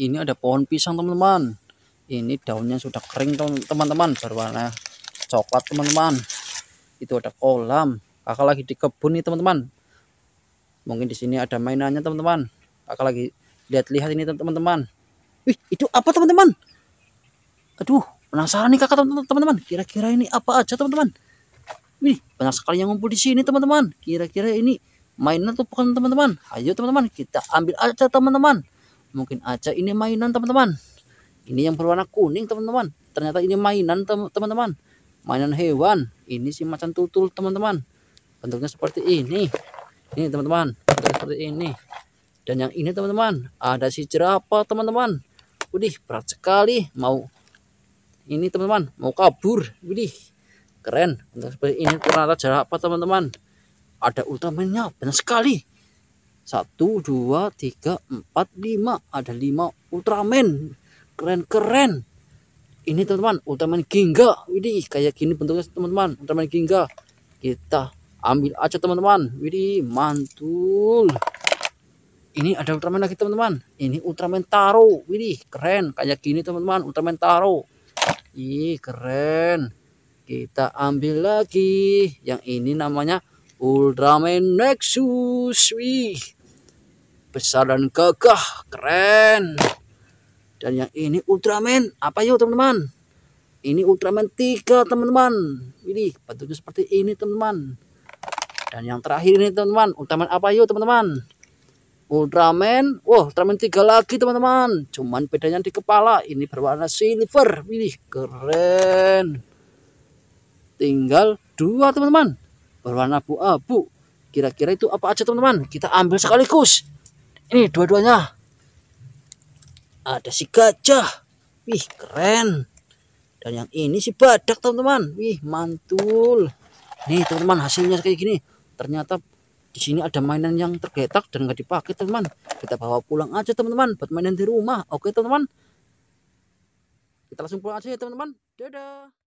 ini ada pohon pisang teman-teman ini daunnya sudah kering teman-teman berwarna coklat teman-teman itu ada kolam kakak lagi di kebun nih teman-teman mungkin di sini ada mainannya teman-teman kakak lagi lihat-lihat ini teman-teman wih itu apa teman-teman aduh penasaran nih kakak teman-teman kira-kira ini apa aja teman-teman wih banyak sekali yang ngumpul di sini teman-teman kira-kira ini mainan tuh bukan teman-teman ayo teman-teman kita ambil aja teman-teman mungkin aja ini mainan teman-teman ini yang berwarna kuning teman-teman ternyata ini mainan teman-teman mainan hewan ini si macan tutul teman-teman bentuknya seperti ini ini teman-teman seperti ini dan yang ini teman-teman ada si jerapah teman-teman udih berat sekali mau ini teman-teman mau kabur udih, keren bentuk seperti ini ternyata jerapah teman-teman ada ultramannya benar sekali satu, dua, tiga, empat, lima. Ada lima Ultraman. Keren-keren. Ini teman-teman, Ultraman Ginga. Ini kayak gini bentuknya teman-teman. Ultraman Ginga. Kita ambil aja teman-teman. Widih, mantul. Ini ada Ultraman lagi teman-teman. Ini Ultraman Taro. Widih, keren. Kayak gini teman-teman, Ultraman Taro. Ih, keren. Kita ambil lagi. Yang ini namanya Ultraman Nexus. Wih, besar dan gagah keren dan yang ini Ultraman apa yuk teman-teman ini Ultraman 3 teman-teman ini bentuknya seperti ini teman-teman dan yang terakhir ini teman-teman Ultraman apa yuk teman-teman Ultraman wah Ultraman 3 lagi teman-teman cuman bedanya di kepala ini berwarna silver ini keren tinggal dua teman-teman berwarna abu-abu kira-kira itu apa aja teman-teman kita ambil sekaligus ini dua-duanya ada si gajah wih keren dan yang ini si badak teman-teman wih mantul nih teman-teman hasilnya kayak gini ternyata di sini ada mainan yang tergeletak dan nggak dipakai teman-teman kita bawa pulang aja teman-teman buat mainan di rumah oke teman-teman kita langsung pulang aja ya teman-teman dadah